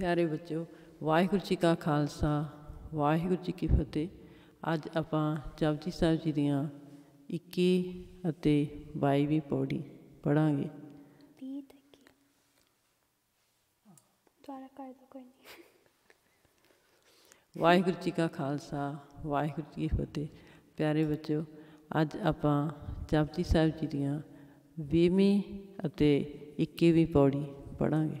ਪਿਆਰੇ ਬੱਚਿਓ ਵਾਹਿਗੁਰੂ ਜੀ ਕਾ ਖਾਲਸਾ ਵਾਹਿਗੁਰੂ ਜੀ ਕੀ ਫਤਿਹ ਅੱਜ ਆਪਾਂ ਜਪਜੀ ਸਾਹਿਬ ਜੀ ਦੀਆਂ 21 ਅਤੇ 22ਵੀਂ ਪੌੜੀ ਪੜਾਂਗੇ ਕੋਈ ਨਹੀਂ ਵਾਹਿਗੁਰੂ ਜੀ ਕਾ ਖਾਲਸਾ ਵਾਹਿਗੁਰੂ ਜੀ ਕੀ ਫਤਿਹ ਪਿਆਰੇ ਬੱਚਿਓ ਅੱਜ ਆਪਾਂ ਜਪਜੀ ਸਾਹਿਬ ਜੀ ਦੀਆਂ 20ਵੀਂ ਅਤੇ 21ਵੀਂ ਪੌੜੀ ਪੜਾਂਗੇ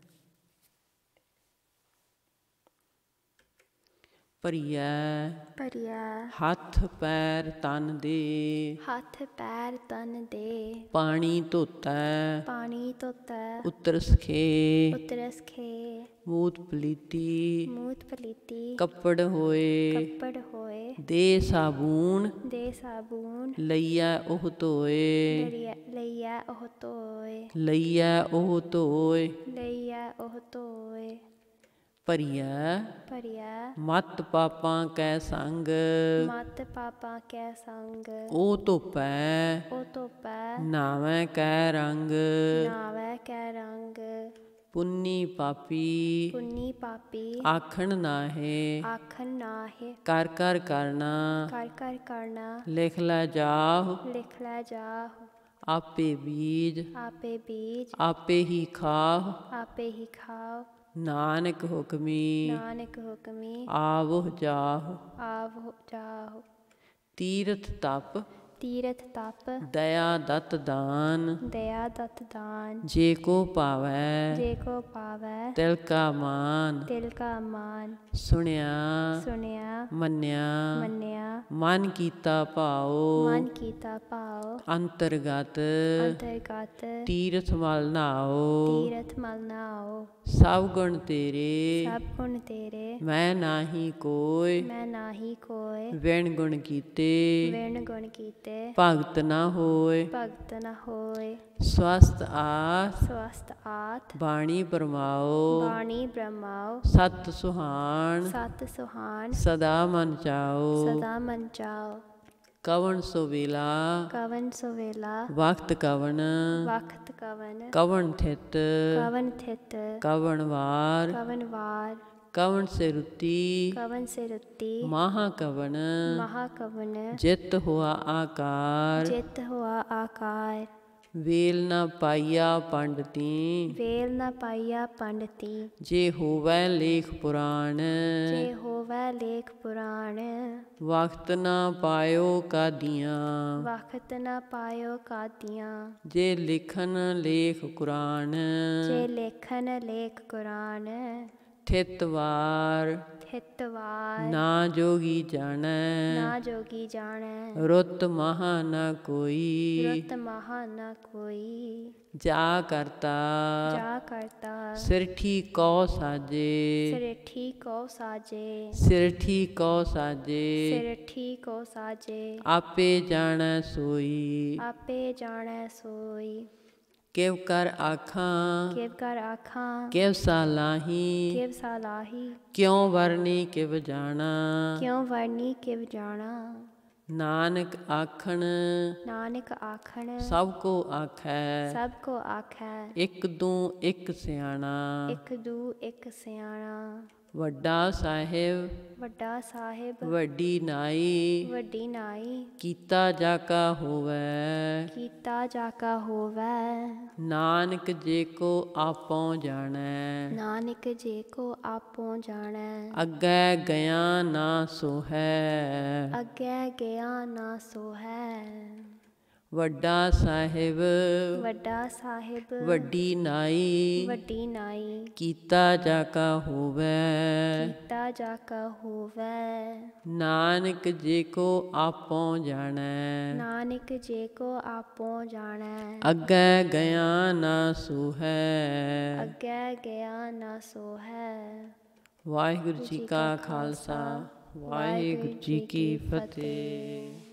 ਭਰੀਐ ਭਰੀਐ ਹੱਥ ਪੈਰ ਤਨ ਦੇ ਹੱਥ ਪੈਰ ਤਨ ਦੇ ਪਾਣੀ ਧੋਤੈ ਪਾਣੀ ਧੋਤੈ ਉਤਰ ਸਖੇ ਉਤਰ ਸਖੇ ਮੂਤ ਪਲੀਤੀ ਮੂਤ ਪਲੀਤੀ ਕੱਪੜ ਹੋਏ ਕੱਪੜ ਹੋਏ ਦੇ ਸਾਬੂਨ ਦੇ ਸਾਬੂਨ ਲਈਐ ਉਹ ਧੋਏ ਲਈਐ ਉਹ ਧੋਏ ਲਈਐ ਉਹ ਧੋਏ ਲਈਐ ਉਹ ਧੋਏ ਭਰੀਐ ਭਰੀਐ ਮਤ ਪਾਪਾਂ ਕੈ ਸੰਗ ਮਤ ਪਾਪਾਂ ਕੈ ਸੰਗ ਉਹ ਧੁਪੈ ਉਹ ਧੁਪੈ ਨਾਵੇਂ ਕੈ ਰੰਗ ਨਾਵੇਂ ਕੈ ਰੰਗ ਪੁੰਨੀ ਪਾਪੀ ਪੁੰਨੀ ਪਾਪੀ ਆਖਣ ਨਾਹੇ ਆਖਣ ਨਾਹੇ ਕਰ ਕਰ ਕਰਨਾ ਕਰ ਕਰ ਕਰਨਾ ਲਿਖ ਲੈ ਜਾਹ ਲਿਖ ਲੈ ਜਾਹ ਆਪੇ ਬੀਜ ਆਪੇ ਬੀਜ ਆਪੇ ਹੀ ਖਾਹ ਆਪੇ ਹੀ ਖਾਹ ਨਾਨਕ ਹੁਕਮੀ ਨਾਨਕ ਹੁਕਮੀ ਆਵੋ ਜਾਹ ਆਵੋ ਜਾਹ ਤੀਰਥ ਤਪ ਤੀਰਥ ਤਪ ਦਇਆ ਦਤ ਦਾਨ ਦਇਆ ਦਤ ਦਾਨ ਜੇ ਕੋ ਪਾਵੈ ਜੇ ਕੋ ਪਾਵੈ ਤਿਲ ਕਾ ਮਾਨ ਤਿਲ ਕਾ ਮਾਨ ਸੁਣਿਆ ਸੁਣਿਆ ਮੰਨਿਆ ਮੰਨਿਆ ਮਨ ਕੀਤਾ ਭਾਉ ਮਨ ਕੀਤਾ ਭਾਉ ਅੰਤਰਗਤ ਅੰਤਰਗਤ ਤੀਰਥ ਮਲ ਨਾਉ ਤੀਰਥ ਮਲ ਨਾਉ ਸਭ ਗੁਣ ਤੇਰੇ ਸਭ ਗੁਣ ਤੇਰੇ ਮੈਂ ਨਾਹੀ ਕੋਈ ਮੈਂ ਨਾਹੀ ਕੋਈ ਵਿਣ ਗੁਣ ਕੀਤੇ ਵਿਣ ਗੁਣ ਕੀਤੇ ਕੀਤੇ ਭਗਤ ਨਾ ਹੋਏ ਭਗਤ ਨਾ ਹੋਏ ਸਵਸਤ ਆਤ ਸਵਸਤ ਆਤ ਬਾਣੀ ਬਰਮਾਓ ਬਾਣੀ ਬਰਮਾਓ ਸਤ ਸੁਹਾਨ ਸਤ ਸੁਹਾਨ ਸਦਾ ਮਨ ਚਾਓ ਸਦਾ ਮਨ ਚਾਓ ਕਵਣ ਸੋ ਵੇਲਾ ਕਵਣ ਸੋ ਵੇਲਾ ਵਕਤ ਕਵਣ ਵਕਤ ਕਵਣ ਕਵਣ ਥਿਤ ਕਵਣ ਥਿਤ ਕਵਣ ਵਾਰ ਕਵਣ ਵਾਰ ਕਵਨ ਸੇ कवन ਕਵਨ ਸੇ कवन ਮਹਾ ਕਵਨ ਮਹਾ ਕਵਨ ਜਿਤ ਹੋਆ ਆਕਾਰ ਜਿਤ ਹੋਆ ਆਕਾਰ ਵੇਲ ਨਾ ਪਾਇਆ ਪੰਡਤੀ ਵੇਲ ਨਾ ਪਾਇਆ ਪੰਡਤੀ ਜੇ ਹੋਵੇ ਲੇਖ ਪੁਰਾਣ ਜੇ ਹੋਵੇ ਲੇਖ ਪੁਰਾਣ ਵਕਤ ਨਾ ਪਾਇਓ ਕਾਦੀਆਂ ਵਕਤ ਨਾ ਪਾਇਓ ਕਾਦੀਆਂ ਜੇ ਲਿਖਨ ਲੇਖ ਕੁਰਾਨ ਜੇ ਲਿਖਨ ਲੇਖ ਕੁਰਾਨ ਥਿਤਵਾਰ ਥਿਤਵਾਰ ਨਾ ਜੋਗੀ ਜਾਣੈ ਨਾ ਜੋਗੀ ਜਾਣੈ ਰੁੱਤ ਮਹਾ ਨ ਕੋਈ ਰੁੱਤ ਮਹਾ ਨ ਕੋਈ ਜਾ ਕਰਤਾ ਜਾ ਕਰਤਾ ਸਿਰਠੀ ਕੋ ਸਾਜੇ ਸਿਰਠੀ ਕੋ ਸਾਜੇ ਸਿਰਠੀ ਕੋ ਸਾਜੇ ਸਿਰਠੀ ਕੋ ਸਾਜੇ ਆਪੇ ਜਾਣੈ ਸੋਈ ਆਪੇ ਜਾਣੈ ਸੋਈ ਕਿਵ ਕਰ ਆਖਾਂ ਕਿਵ ਕਰ ਆਖਾਂ ਕਿਵ ਸਾਲਾਹੀ ਕਿਵ ਸਾਲਾਹੀ ਕਿਉ ਵਰਨੀ ਕਿਵ ਜਾਣਾ ਕਿਉ ਵਰਨੀ ਕਿਵ ਜਾਣਾ ਨਾਨਕ ਆਖਣ ਨਾਨਕ ਆਖਣ ਸਭ ਕੋ ਆਖੈ ਸਭ ਕੋ ਆਖੈ ਇੱਕ ਦੂ ਇੱਕ ਸਿਆਣਾ ਇੱਕ ਦੂ ਇੱਕ ਸਿਆਣਾ ਵੱਡਾ ਸਾਹਿਬ ਵੱਡਾ ਸਾਹਿਬ ਵੱਡੀ ਨਾਈ ਵੱਡੀ ਨਾਈ ਕੀਤਾ ਜਾ ਕਾ ਹੋਵੇ ਜਾ ਕਾ ਹੋਵੈ ਨਾਨਕ ਜੇ ਕੋ ਆਪੋ ਜਾਣੈ ਨਾਨਕ ਜੇ ਕੋ ਆਪੋ ਜਾਣੈ ਅੱਗੇ ਗਿਆ ਨਾ ਸੋਹੈ ਅੱਗੇ ਗਿਆ ਨਾ ਸੋਹੈ ਵੱਡਾ ਸਾਹਿਬ ਵੱਡਾ ਸਾਹਿਬ ਵੱਡੀ ਨਾਈ ਵੱਡੀ ਨਾਈ ਕੀਤਾ ਜਾ ਕਾ ਹੋਵੇ ਕੀਤਾ ਜਾ ਕਾ ਹੋਵੇ ਨਾਨਕ ਜੇ ਕੋ ਆਪੋ ਜਾਣੈ ਨਾਨਕ ਜੇ ਕੋ ਆਪੋ ਜਾਣੈ ਅੱਗੇ ਗਿਆ ਨਾ ਸੋਹੈ ਅੱਗੇ ਗਿਆ ਨਾ ਸੋਹੈ ਵਾਹਿਗੁਰੂ ਜੀ ਕਾ ਖਾਲਸਾ ਵਾਹਿਗੁਰੂ ਜੀ ਕੀ ਫਤਿਹ